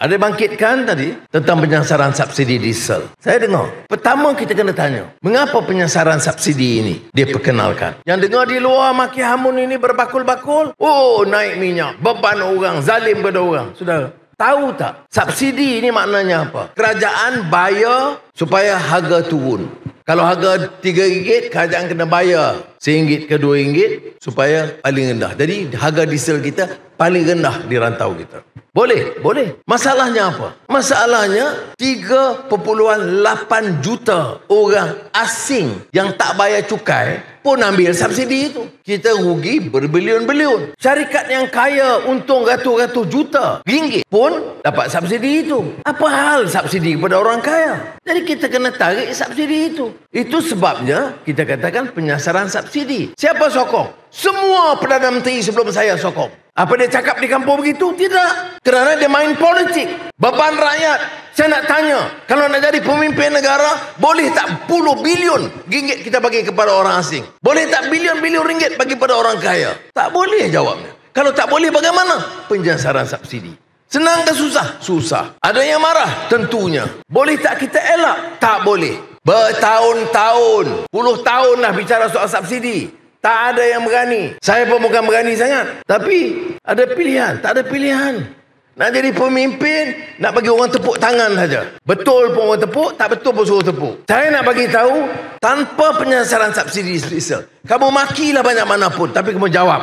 Ada bangkitkan tadi tentang penyasaran subsidi diesel. Saya dengar. Pertama kita kena tanya. Mengapa penyasaran subsidi ini dia perkenalkan? Yang dengar di luar maki hamun ini berbakul-bakul. Oh naik minyak. Beban orang. Zalim pada orang. Sudah. Tahu tak? Subsidi ini maknanya apa? Kerajaan bayar supaya harga turun. Kalau harga tiga ringgit, kerajaan kena bayar seinggit, 1 ke RM2 supaya paling rendah. Jadi harga diesel kita paling rendah di rantau kita. Boleh, boleh. Masalahnya apa? Masalahnya 3.8 juta orang asing yang tak bayar cukai pun ambil subsidi itu. Kita rugi berbilion-bilion. Syarikat yang kaya untung ratus-ratus juta ringgit pun dapat subsidi itu. Apa hal subsidi kepada orang kaya? Jadi kita kena tarik subsidi itu. Itu sebabnya kita katakan penyasaran subsidi. Siapa sokong? Semua Perdana Menteri sebelum saya sokong. Apa dia cakap di kampung begitu? Tidak. Kerana dia main politik. Beban rakyat. Saya nak tanya. Kalau nak jadi pemimpin negara, boleh tak puluh bilion ringgit kita bagi kepada orang asing? Boleh tak bilion-bilion ringgit bagi kepada orang kaya? Tak boleh jawabnya. Kalau tak boleh bagaimana? Penyasaran subsidi. Senang ke susah? Susah. Ada yang marah? Tentunya. Boleh tak kita elak? Tak boleh. Bertahun-tahun. Puluh tahun lah bicara soal subsidi. Tak ada yang berani. Saya pun bukan berani sangat. Tapi ada pilihan. Tak ada pilihan. Nak jadi pemimpin, nak bagi orang tepuk tangan saja. Betul pun orang tepuk, tak betul pun suruh tepuk. Saya nak bagi tahu, tanpa penyasaran subsidi selesa. Kamu makilah banyak mana pun, tapi kamu jawab.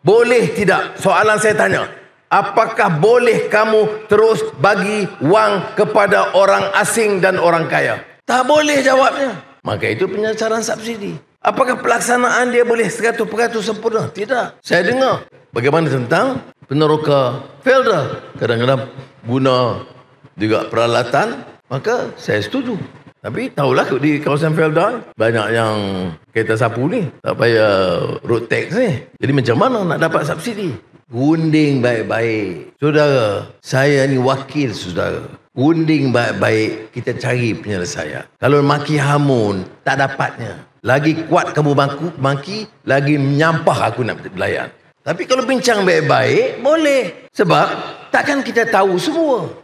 Boleh tidak? Soalan saya tanya. Apakah boleh kamu terus bagi wang kepada orang asing dan orang kaya? Tak boleh jawabnya. Maka itu penyasaran subsidi. Apakah pelaksanaan dia boleh 100% sempurna? Tidak. Saya dengar bagaimana tentang peneroka Felda Kadang-kadang guna juga peralatan. Maka saya setuju. Tapi tahulah di kawasan Felda banyak yang kereta sapu ni. Tak payah road tax ni. Jadi macam mana nak dapat subsidi? Runding baik-baik. Saudara, saya ni wakil saudara. Runding baik-baik, kita cari penyelesaian. Kalau maki hamun, tak dapatnya. Lagi kuat kamu maki, maki lagi menyampah aku nak belayan. Tapi kalau bincang baik-baik, boleh. Sebab takkan kita tahu semua.